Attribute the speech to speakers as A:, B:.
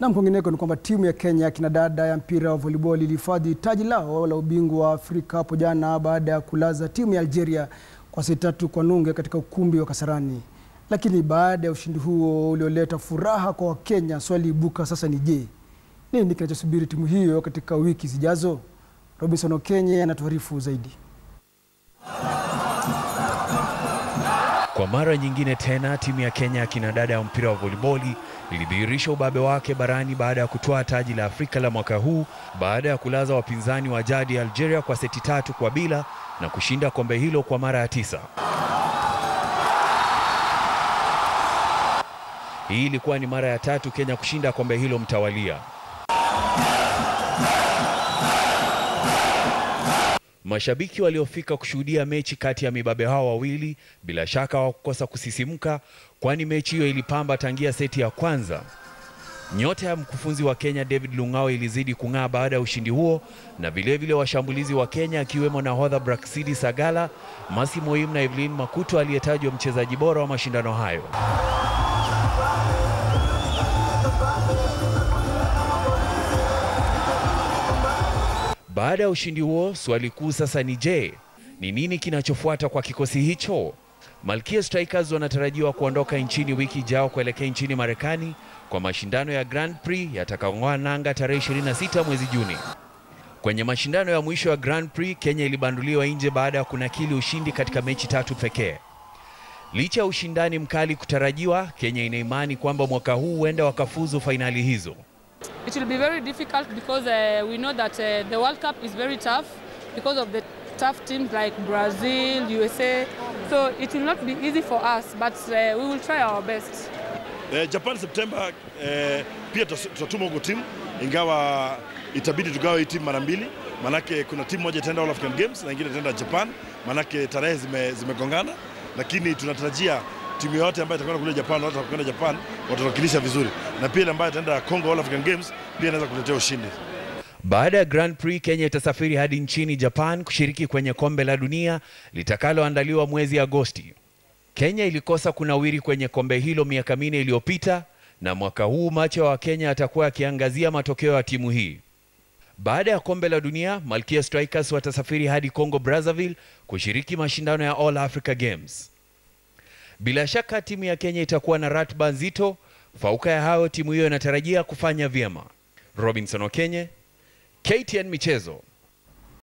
A: Na kwingineko ni kwamba timu ya Kenya ya kinadada ya mpira wa voliboli ilihifadhi taji lao la ubingwa wa Afrika hapo jana baada ya kulaza timu ya Algeria kwa seti tatu kwa nunge katika ukumbi wa Kasarani. Lakini baada ya ushindi huo ulioleta furaha kwa Wakenya, swali ibuka sasa ni je, nini kinachosubiri timu hiyo katika wiki zijazo? Robinson Okenye anatuarifu zaidi.
B: Kwa mara nyingine tena timu ya Kenya kina dada ya mpira wa voliboli ilidhihirisha ubabe wake barani baada ya kutwaa taji la Afrika la mwaka huu baada ya kulaza wapinzani wa jadi Algeria kwa seti tatu kwa bila na kushinda kombe hilo kwa mara ya tisa. Hii ilikuwa ni mara ya tatu Kenya kushinda kombe hilo mtawalia. Mashabiki waliofika kushuhudia mechi kati ya mibabe hao wawili bila shaka hawakukosa kusisimka, kwani mechi hiyo ilipamba tangia seti ya kwanza. Nyota ya mkufunzi wa Kenya David Lung'ao ilizidi kung'aa baada ya ushindi huo, na vilevile washambulizi wa Kenya akiwemo nahodha Braksidi Sagala, Masi Moim na Evelyn makutu aliyetajwa mchezaji bora wa mashindano hayo. Baada ya ushindi huo, swali kuu sasa ni je, ni nini kinachofuata kwa kikosi hicho? Malkia Strikers wanatarajiwa kuondoka nchini wiki jao kuelekea nchini Marekani kwa mashindano ya Grand Prix yatakayong'oa nanga tarehe 26 mwezi Juni. Kwenye mashindano ya mwisho ya Grand Prix, Kenya ilibanduliwa nje baada ya kunakili ushindi katika mechi tatu pekee. Licha ya ushindani mkali kutarajiwa, Kenya ina imani kwamba mwaka huu huenda wakafuzu fainali hizo.
C: It will be very difficult because uh, we know that uh, the World Cup is very tough because of the tough teams like Brazil, USA. So it will not be easy for us, but uh, we will try our best.
D: Uh, Japan September uh, pia tutatuma huko timu ingawa itabidi tugawe hii timu mara mbili, manake kuna timu moja itaenda All African Games na ingine itaenda Japan, manake tarehe zimegongana zime, lakini tunatarajia timu yote ambayo itakwenda kule Japan, watu watakwenda Japan watawakilisha vizuri, na pia ile ambayo itaenda Congo All African Games pia inaweza kuletea ushindi.
B: Baada ya Grand Prix, Kenya itasafiri hadi nchini Japan kushiriki kwenye kombe la dunia litakaloandaliwa mwezi Agosti. Kenya ilikosa kunawiri kwenye kombe hilo miaka minne iliyopita, na mwaka huu macho wa Kenya atakuwa akiangazia matokeo ya timu hii. Baada ya kombe la dunia, Malkia Strikers watasafiri hadi Congo Brazzaville kushiriki mashindano ya All Africa Games. Bila shaka timu ya Kenya itakuwa na ratiba nzito. Fauka ya hayo, timu hiyo inatarajia kufanya vyema. Robinson Okenye, KTN Michezo.